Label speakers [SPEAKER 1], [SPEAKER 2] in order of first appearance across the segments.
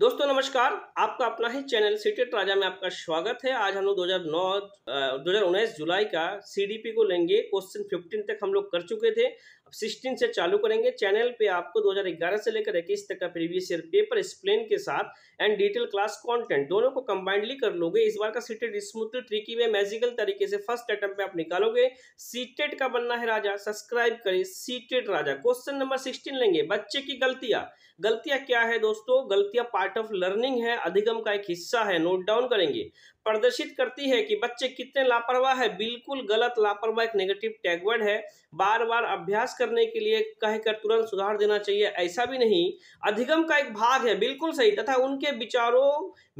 [SPEAKER 1] दोस्तों नमस्कार आपका अपना ही चैनल सीटेट राजा में आपका स्वागत है आज हम लोग हजार उन्नीस जुलाई का सीडीपी को लेंगे क्वेश्चन 15 तक हम लोग कर चुके थे अब 16 से चालू करेंगे चैनल पे आपको 2011 से लेकर इक्कीस तक का प्रीवियस ईयर पेपर एक्सप्लेन के साथ एंड डिटेल क्लास कंटेंट दोनों को कंबाइंडली कर लोगे इस बार का CTET smoothly tricky way magical तरीके से फर्स्ट अटेम्प्ट में आप निकालोगे सीटेड का बनना है राजा सब्सक्राइब करें सीटेड राजा क्वेश्चन नंबर सिक्सटीन लेंगे बच्चे की गलतियां गलतियां क्या है दोस्तों गलतियां पार्ट ऑफ लर्निंग है अधिगम का एक हिस्सा है नोट डाउन करेंगे प्रदर्शित करती है कि बच्चे कितने लापरवाह है बिल्कुल गलत लापरवाह एक नेगेटिव टैगवर्ड है बार बार अभ्यास करने के लिए कहकर तुरंत सुधार देना चाहिए ऐसा भी नहीं अधिगम का एक भाग है बिल्कुल सही तथा उनके विचारों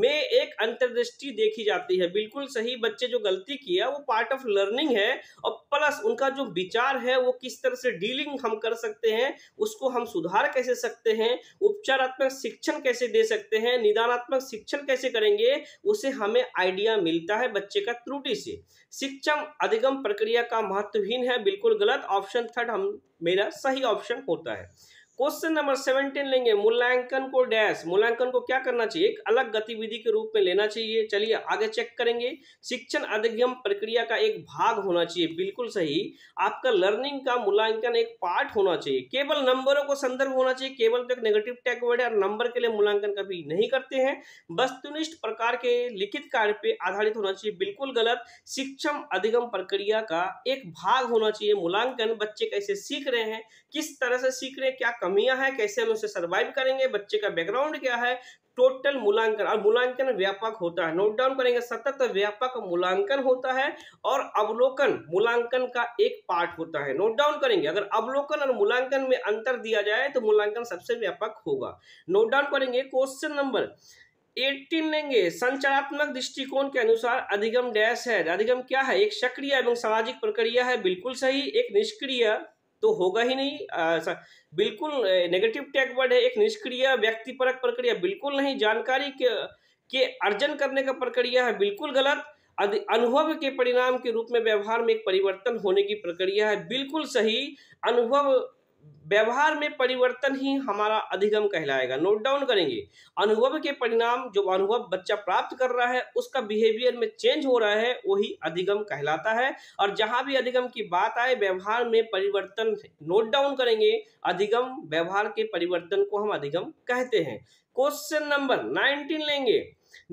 [SPEAKER 1] में एक अंतर्दृष्टि देखी जाती है बिल्कुल सही बच्चे जो गलती किया वो पार्ट ऑफ लर्निंग है और प्लस उनका जो विचार है वो किस तरह से डीलिंग हम कर सकते हैं उसको हम सुधार कैसे सकते हैं उपचारात्मक शिक्षण कैसे दे सकते हैं निदानात्मक शिक्षण कैसे करेंगे उसे हमें आइडिया मिलता है बच्चे का त्रुटि से शिक्षण अधिगम प्रक्रिया का महत्वहीन है बिल्कुल गलत ऑप्शन थर्ड हम मेरा सही ऑप्शन होता है क्वेश्चन नंबर सेवनटीन लेंगे मूल्यांकन को डैश मूल्यांकन को क्या करना चाहिए एक अलग गतिविधि के रूप में लेना चाहिए चलिए आगे चेक करेंगे शिक्षण अधिगम प्रक्रिया का एक भाग होना चाहिए बिल्कुल सही आपका लर्निंग का मूल्यांकन एक पार्ट होना चाहिए केवल नंबरों को संदर्भ होना चाहिए केवल तो एक नेगेटिव टैग वर्ड है और नंबर के लिए मूल्यांकन कभी नहीं करते हैं वस्तुनिष्ठ प्रकार के लिखित कार्य पर आधारित होना चाहिए बिल्कुल गलत शिक्षण अधिगम प्रक्रिया का एक भाग होना चाहिए मूल्यांकन बच्चे कैसे सीख रहे हैं किस तरह से सीख रहे हैं क्या खामियां हैं कैसे हम उसे सर्वाइव करेंगे बच्चे का बैकग्राउंड क्या है टोटल मूलांकन और मूलांकन व्यापक होता है नोट डाउन करेंगे सतत व्यापक मूलांकन होता है और अवलोकन मूलांकन का एक पार्ट होता है नोट डाउन करेंगे अगर अवलोकन और मूलांकन में अंतर दिया जाए तो मूलांकन सबसे व्यापक होगा नोट डाउन करेंगे क्वेश्चन नंबर एटीन लेंगे संचारात्मक दृष्टिकोण के अनुसार अधिगम डैश है अधिगम क्या है एक सक्रिय एवं सामाजिक प्रक्रिया है बिल्कुल सही एक निष्क्रिय तो होगा ही नहीं आ, बिल्कुल नेगेटिव टैग वर्ड है एक निष्क्रिय व्यक्तिपरक प्रक्रिया बिल्कुल नहीं जानकारी के के अर्जन करने का प्रक्रिया है बिल्कुल गलत अनुभव के परिणाम के रूप में व्यवहार में एक परिवर्तन होने की प्रक्रिया है बिल्कुल सही अनुभव व्यवहार में परिवर्तन ही हमारा अधिगम कहलाएगा नोट डाउन करेंगे अनुभव के परिणाम जो अनुभव बच्चा प्राप्त कर रहा है उसका बिहेवियर में चेंज हो रहा है वही अधिगम कहलाता है और जहां भी अधिगम की बात आए व्यवहार में परिवर्तन नोट डाउन करेंगे अधिगम व्यवहार के परिवर्तन को हम अधिगम कहते हैं क्वेश्चन नंबर नाइनटीन लेंगे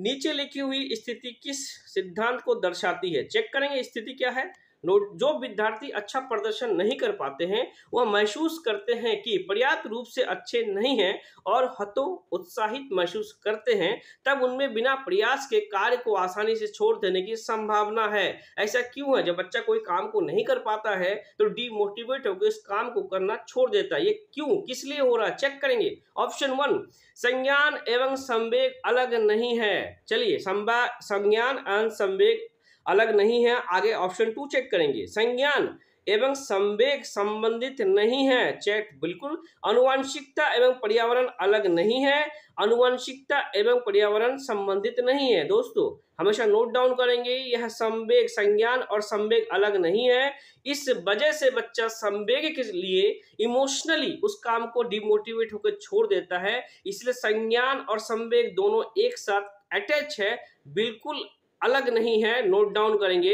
[SPEAKER 1] नीचे लिखी हुई स्थिति किस सिद्धांत को दर्शाती है चेक करेंगे स्थिति क्या है जो विद्यार्थी अच्छा प्रदर्शन नहीं कर पाते हैं वह महसूस करते हैं कि पर्याप्त रूप से अच्छे नहीं हैं और हतो उत्साहित महसूस करते हैं तब उनमें बिना प्रयास के कार्य को आसानी से छोड़ देने की संभावना है ऐसा क्यों है जब बच्चा कोई काम को नहीं कर पाता है तो डिमोटिवेट होकर इस काम को करना छोड़ देता है ये क्यों किस लिए हो रहा है चेक करेंगे ऑप्शन वन संज्ञान एवं संवेग अलग नहीं है चलिए संज्ञान एवं संवेग अलग नहीं है आगे ऑप्शन टू चेक करेंगे संज्ञान एवं संवेग संबंधित नहीं है चेक बिल्कुल अनुवांशिकता एवं पर्यावरण अलग नहीं है अनुवांशिकता एवं पर्यावरण संबंधित नहीं है दोस्तों हमेशा नोट डाउन करेंगे यह संवेग संज्ञान और संवेग अलग नहीं है इस वजह से बच्चा संवेग के लिए इमोशनली उस काम को डिमोटिवेट होकर छोड़ देता है इसलिए संज्ञान और संवेग दोनों एक साथ अटैच है बिल्कुल अलग नहीं है नोट डाउन करेंगे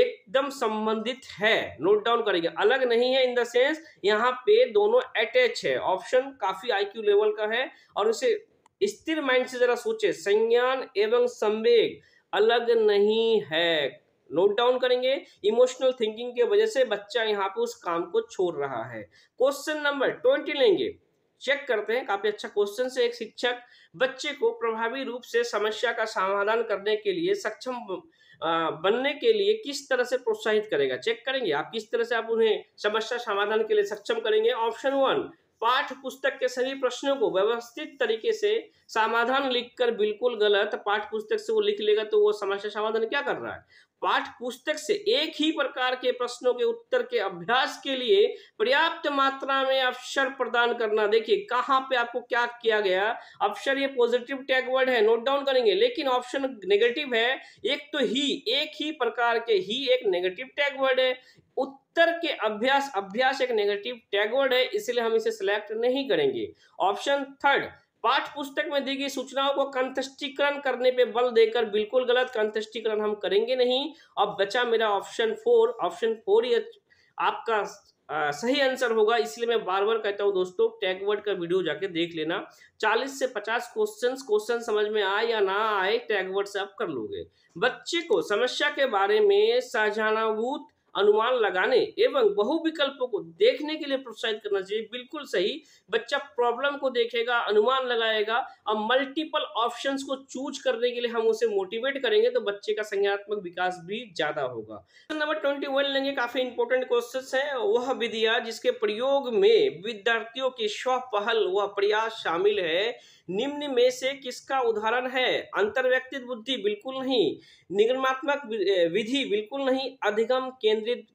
[SPEAKER 1] एकदम संबंधित है नोट डाउन करेंगे अलग नहीं है इन द सेंस यहाँ पे दोनों अटैच है ऑप्शन काफी आईक्यू लेवल का है और उसे स्थिर माइंड से जरा सोचे संज्ञान एवं संवेग अलग नहीं है नोट डाउन करेंगे इमोशनल थिंकिंग की वजह से बच्चा यहाँ पे उस काम को छोड़ रहा है क्वेश्चन नंबर ट्वेंटी लेंगे चेक करते हैं काफी अच्छा क्वेश्चन से एक शिक्षक बच्चे को प्रभावी रूप से समस्या का समाधान करने के लिए सक्षम बनने के लिए किस तरह से प्रोत्साहित करेगा चेक करेंगे आप किस तरह से आप उन्हें समस्या समाधान के लिए सक्षम करेंगे ऑप्शन वन पाठ पुस्तक के सभी प्रश्नों को व्यवस्थित तरीके से समाधान लिखकर बिल्कुल गलत पाठ पुस्तक से वो लिख लेगा तो वो समस्या समाधान क्या कर रहा है पाठ पुस्तक से एक ही प्रकार के प्रश्नों के उत्तर के अभ्यास के लिए पर्याप्त मात्रा में अवसर प्रदान करना देखिए कहाँ पे आपको क्या किया गया अवसर ये पॉजिटिव टैग वर्ड है नोट डाउन करेंगे लेकिन ऑप्शन नेगेटिव है एक तो ही एक ही प्रकार के ही एक नेगेटिव टैग वर्ड है उत्तर उत्तर के अभ्यास अभ्यास एक नेगेटिव टैगवर्ड है इसलिए हम इसे सिलेक्ट नहीं करेंगे ऑप्शन थर्ड पाठ पुस्तक में दी गई सूचनाओं को कंतष्टीकरण करने पे बल देकर बिल्कुल गलत कंतष्टीकरण हम करेंगे नहीं अब बचा मेरा ऑप्शन फोर ऑप्शन फोर ही आपका आ, सही आंसर होगा इसलिए मैं बार बार कहता हूँ दोस्तों टैगवर्ड का वीडियो जाके देख लेना 40 से 50 क्वेश्चंस क्वेश्चन समझ में आए या ना आए टैगवर्ड से आप कर लोगे बच्चे को समस्या के बारे में सहजानुभूत अनुमान लगाने एवं बहुविकल्पों को देखने के लिए प्रोत्साहित करना चाहिए बिल्कुल सही बच्चा प्रॉब्लम को देखेगा अनुमान लगाएगा और मल्टीपल ऑप्शन को चूज करने के लिए हम उसे मोटिवेट करेंगे तो बच्चे का संज्ञात्मक विकास भी ज्यादा होगा नंबर ट्वेंटी वन लेंगे काफी इंपोर्टेंट क्वेश्चन है वह विधिया जिसके प्रयोग में विद्यार्थियों की स्व पहल व प्रयास शामिल है निम्न में से किसका उदाहरण है अंतर्व्यक्तित बुद्धि बिल्कुल नहीं निगमात्मक विधि बिल्कुल नहीं अधिगम केंद्रित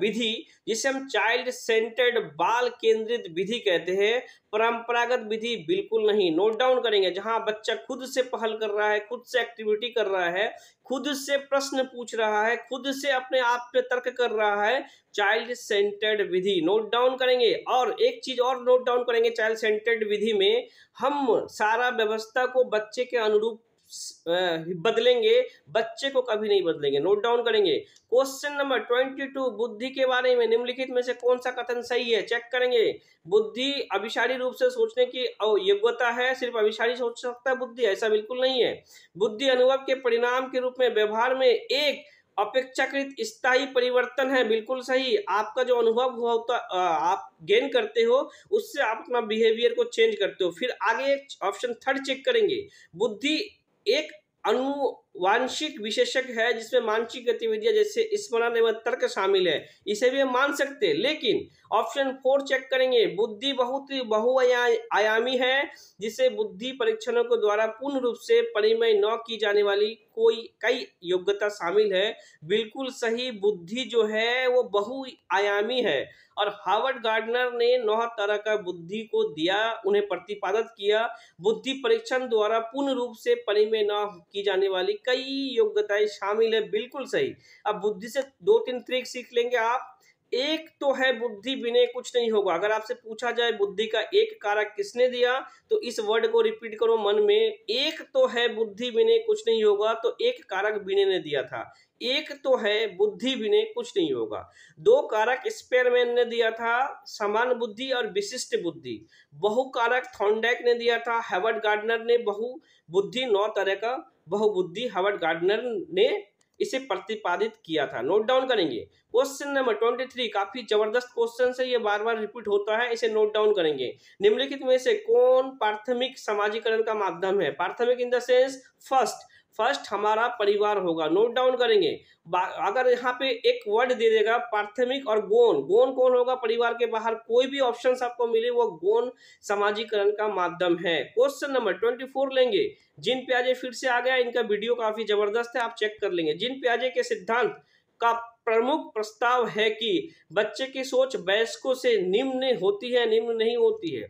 [SPEAKER 1] विधि जिसे हम चाइल्ड सेंटर्ड बाल केंद्रित विधि कहते हैं परंपरागत विधि बिल्कुल नहीं नोट डाउन करेंगे जहां बच्चा खुद से पहल कर रहा है खुद से एक्टिविटी कर रहा है खुद से प्रश्न पूछ रहा है खुद से अपने आप पे तर्क कर रहा है चाइल्ड सेंटर्ड विधि नोट डाउन करेंगे और एक चीज और नोट डाउन करेंगे चाइल्ड सेंटर्ड विधि में हम सारा व्यवस्था को बच्चे के अनुरूप बदलेंगे बच्चे को कभी नहीं बदलेंगे नोट डाउन करेंगे क्वेश्चन नंबर ट्वेंटी टू बुद्धि के बारे में निम्नलिखित में से कौन सा कथन सही है चेक करेंगे बुद्धि अभिशारी रूप से सोचने की योग्यता है सिर्फ अभिशारी सोच सकता है बुद्धि ऐसा बिल्कुल नहीं है बुद्धि अनुभव के परिणाम के रूप में व्यवहार में एक अपेक्षाकृत स्थायी परिवर्तन है बिल्कुल सही आपका जो अनुभव होता आप गेन करते हो उससे आप अपना बिहेवियर को चेंज करते हो फिर आगे ऑप्शन थर्ड चेक करेंगे बुद्धि एक अनु वांशिक विशेषक है जिसमें मानसिक गतिविधियां जैसे स्मरण एवं तर्क शामिल है इसे भी हम मान सकते हैं लेकिन ऑप्शन फोर चेक करेंगे बुद्धि बहुत बहुआयामी है जिसे बुद्धि परीक्षणों के द्वारा पूर्ण रूप से परिमय न की जाने वाली कोई कई योग्यता शामिल है बिल्कुल सही बुद्धि जो है वो बहुआयामी है और हार्वर्ड गार्डनर ने नौ तरह का बुद्धि को दिया उन्हें प्रतिपादित किया बुद्धि परीक्षण द्वारा पूर्ण रूप से परिमय न की जाने वाली कई योग्यताएं शामिल है बिल्कुल सही अब बुद्धि से दो तीन ट्रिक सीख लेंगे आप एक तो है बुद्धि बिने कुछ नहीं होगा अगर आपसे पूछा जाए बुद्धि का एक कारक किसने दिया तो इस वर्ड को रिपीट करो मन में एक तो है बुद्धि बिने कुछ नहीं होगा तो एक कारक बिने ने दिया था एक तो है बुद्धि बिने कुछ नहीं होगा दो कारक स्पेयरमैन ने दिया था समान बुद्धि और विशिष्ट बुद्धि बहु कारक थॉन्डैक ने दिया था हेवर्ड गार्डनर ने बहु बुद्धि नौ तरह का बहुबुद्धि हवर्ड गार्डनर ने इसे प्रतिपादित किया था नोट डाउन करेंगे क्वेश्चन नंबर ट्वेंटी थ्री काफी जबरदस्त क्वेश्चन है ये बार बार रिपीट होता है इसे नोट डाउन करेंगे निम्नलिखित में से कौन प्राथमिक समाजीकरण का माध्यम है प्राथमिक in the sense first first हमारा परिवार होगा नोट डाउन करेंगे अगर यहाँ पे एक वर्ड दे देगा प्राथमिक और गोन गोन कौन होगा परिवार के बाहर कोई भी ऑप्शन आपको मिले वो गोन समाजीकरण का माध्यम है क्वेश्चन नंबर ट्वेंटी फोर लेंगे जिन प्याजे फिर से आ गया इनका वीडियो काफी जबरदस्त है आप चेक कर लेंगे जिन प्याजे के सिद्धांत का प्रमुख प्रस्ताव है कि बच्चे की सोच वयस्कों से निम्न होती है निम्न नहीं होती है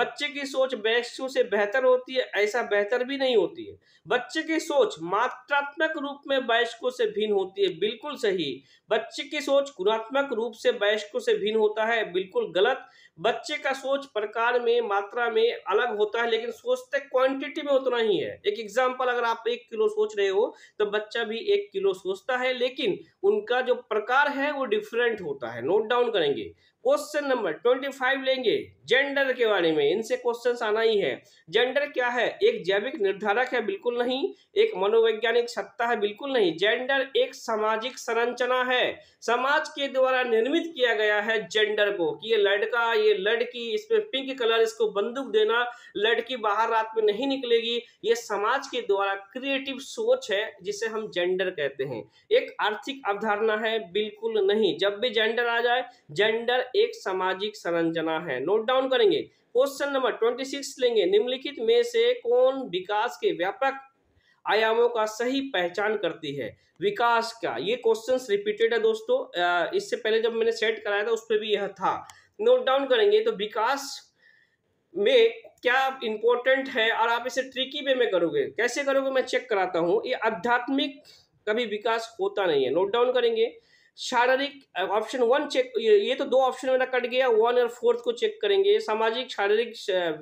[SPEAKER 1] बच्चे की सोच वयस्कों से बेहतर होती है ऐसा बेहतर भी नहीं होती है बच्चे की सोच मात्रात्मक रूप में वयस्कों से भिन्न होती है बिल्कुल सही बच्चे की सोच गुणात्मक रूप से वयस्कों से भिन्न होता है बिल्कुल गलत बच्चे का सोच प्रकार में मात्रा में अलग होता है लेकिन सोचते क्वांटिटी में उतना ही है एक एग्जाम्पल अगर आप एक किलो सोच रहे हो तो बच्चा भी एक किलो सोचता है लेकिन उनका जो प्रकार है वो डिफरेंट होता है नोट डाउन करेंगे क्वेश्चन नंबर ट्वेंटी फाइव लेंगे जेंडर के बारे में इनसे क्वेश्चन आना ही है जेंडर क्या है एक जैविक निर्धारक है बिल्कुल नहीं एक मनोवैज्ञानिक सत्ता है बिल्कुल नहीं जेंडर एक सामाजिक संरचना है समाज के द्वारा निर्मित किया गया है जेंडर को कि ये लड़का ये लड़की इसमें पिंक कलर इसको बंदूक देना लड़की बाहर रात में नहीं निकलेगी ये समाज के द्वारा क्रिएटिव सोच है जिसे हम जेंडर कहते हैं एक आर्थिक अवधारणा है बिल्कुल नहीं जब भी जेंडर आ जाए जेंडर एक सामाजिक संरचना है नोट डाउन करेंगे क्वेश्चन नंबर ट्वेंटी सिक्स लेंगे निम्नलिखित में से कौन विकास के व्यापक आयामों का सही पहचान करती है विकास का ये क्वेश्चन रिपीटेड है दोस्तों इससे पहले जब मैंने सेट कराया था उस पर भी यह था नोट डाउन करेंगे तो विकास में क्या इंपॉर्टेंट है और आप इसे ट्रिकी वे में करोगे कैसे करोगे मैं चेक कराता हूँ ये आध्यात्मिक कभी विकास होता नहीं है नोट डाउन करेंगे शारीरिक ऑप्शन वन चेक ये तो दो ऑप्शन मेरा कट गया वन और फोर्थ को चेक करेंगे सामाजिक शारीरिक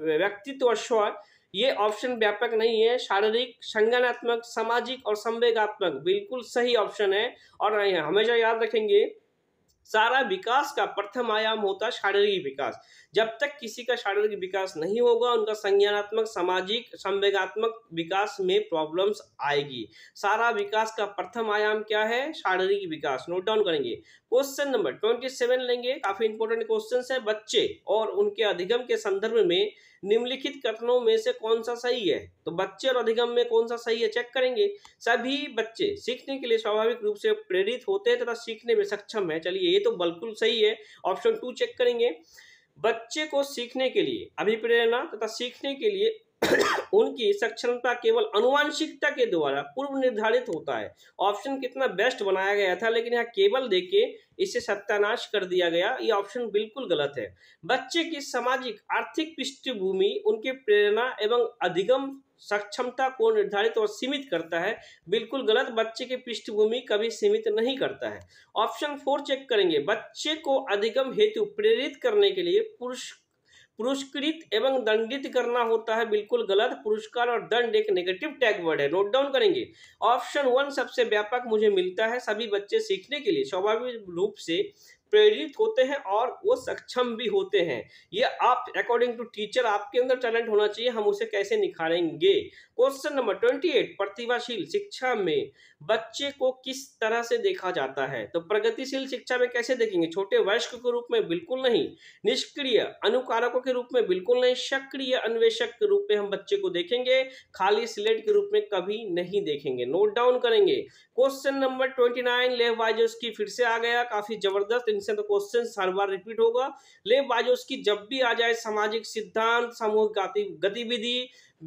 [SPEAKER 1] व्यक्तित्व और स्व ये ऑप्शन व्यापक नहीं है शारीरिक संज्ञानात्मक सामाजिक और संवेगात्मक बिल्कुल सही ऑप्शन है और हमेशा याद रखेंगे सारा विकास का प्रथम आयाम होता है शारीरिक विकास जब तक किसी का शारीरिक विकास नहीं होगा उनका संज्ञानात्मक सामाजिक संवेगात्मक विकास में प्रॉब्लम्स आएगी सारा विकास का प्रथम आयाम क्या है शारीरिक विकास नोट डाउन करेंगे क्वेश्चन नंबर ट्वेंटी सेवन लेंगे काफी इंपोर्टेंट क्वेश्चन है बच्चे और उनके अधिगम के संदर्भ में निम्नलिखित कथनों में से कौन सा सही है तो बच्चे और अधिगम में कौन सा सही है चेक करेंगे सभी बच्चे सीखने के लिए स्वाभाविक रूप से प्रेरित होते हैं तथा सीखने में सक्षम है चलिए ये तो बिल्कुल सही है ऑप्शन टू चेक करेंगे बच्चे को सीखने के लिए अभिप्रेरणा तथा सीखने के लिए उनकी सक्षमता केवल अनुवांशिकता के द्वारा पूर्व निर्धारित होता है ऑप्शन कितना बेस्ट बनाया गया था लेकिन यहाँ केवल देके इसे सत्यानाश कर दिया गया ये ऑप्शन बिल्कुल गलत है बच्चे की सामाजिक आर्थिक पृष्ठभूमि उनके प्रेरणा एवं अधिगम सक्षमता को निर्धारित और सीमित करता है बिल्कुल गलत बच्चे की पृष्ठभूमि कभी सीमित नहीं करता है ऑप्शन फोर चेक करेंगे बच्चे को अधिगम हेतु प्रेरित करने के लिए पुरुष पुरस्कृत एवं दंडित करना होता है बिल्कुल गलत पुरस्कार और दंड एक नेगेटिव टैग वर्ड है नोट डाउन करेंगे ऑप्शन वन सबसे व्यापक मुझे मिलता है सभी बच्चे सीखने के लिए स्वाभाविक रूप से प्रेरित होते हैं और वो सक्षम भी होते हैं ये आप अकॉर्डिंग टू टीचर आपके अंदर टैलेंट होना चाहिए हम उसे कैसे निखारेंगे क्वेश्चन नंबर ट्वेंटी एट प्रतिभाशील शिक्षा में बच्चे को किस तरह से देखा जाता है तो प्रगतिशील शिक्षा में कैसे देखेंगे छोटे वयस्क के रूप में बिल्कुल नहीं निष्क्रिय अनुकारकों के रूप में बिल्कुल नहीं सक्रिय अन्वेषक के रूप में हम बच्चे को देखेंगे खाली स्लेट के रूप में कभी नहीं देखेंगे नोट डाउन करेंगे क्वेश्चन नंबर ट्वेंटी नाइन लेह फिर से आ गया काफी जबरदस्त इनसे तो क्वेश्चन हर बार रिपीट होगा ले बाजो उसकी जब भी आ जाए सामाजिक सिद्धांत सामूहिक गतिविधि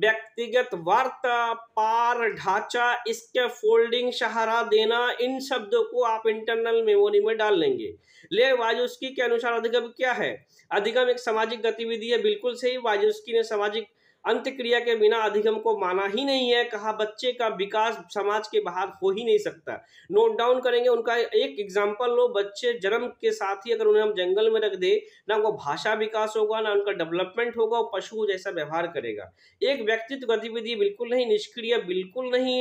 [SPEAKER 1] व्यक्तिगत वार्ता पार ढांचा इसके फोल्डिंग सहारा देना इन शब्दों को आप इंटरनल मेमोरी में डाल लेंगे ले वाजुस्की के अनुसार अधिगम क्या है अधिगम एक सामाजिक गतिविधि है बिल्कुल सही वाजुस्की ने सामाजिक अंत्यक्रिया के बिना अधिगम को माना ही नहीं है कहा बच्चे का विकास समाज के बाहर हो ही नहीं सकता नोट डाउन करेंगे उनका एक एग्जाम्पल लो बच्चे जन्म के साथ ही अगर उन्हें हम जंगल में रख दे ना उनको भाषा विकास होगा ना उनका डेवलपमेंट होगा पशु जैसा व्यवहार करेगा एक व्यक्तित्व गतिविधि बिल्कुल नहीं निष्क्रिय बिल्कुल नहीं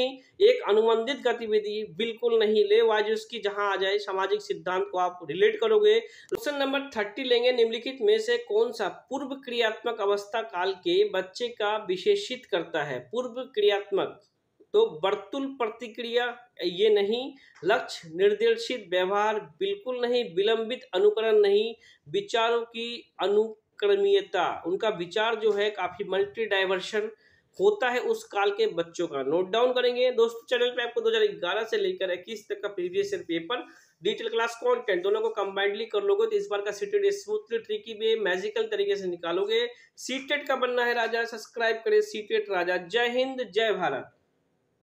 [SPEAKER 1] एक अनुबंधित गतिविधि बिल्कुल नहीं ले वाज उसकी जहाँ आ जाए सामाजिक सिद्धांत को आप रिलेट करोगे क्वेश्चन नंबर थर्टी लेंगे निम्नलिखित में से कौन सा पूर्व क्रियात्मक अवस्था काल के बच्चे का विशेषित करता है पूर्व क्रियात्मक तो बर्तुल प्रतिक्रिया ये नहीं लक्ष्य निर्देशित व्यवहार बिल्कुल नहीं विलंबित अनुकरण नहीं विचारों की अनुक्रमीयता उनका विचार जो है काफ़ी मल्टी डाइवर्शन होता है उस काल के बच्चों का नोट डाउन करेंगे दोस्तों चैनल पे आपको 2011 से लेकर इक्कीस तक का previous year paper digital class content दोनों को कंबाइंडली कर लोगे तो इस बार का सीटेड स्मूथली ट्रिकी भी मैजिकल तरीके से निकालोगे सीटेट का बनना है राजा सब्सक्राइब करें सीटेट राजा जय हिंद जय भारत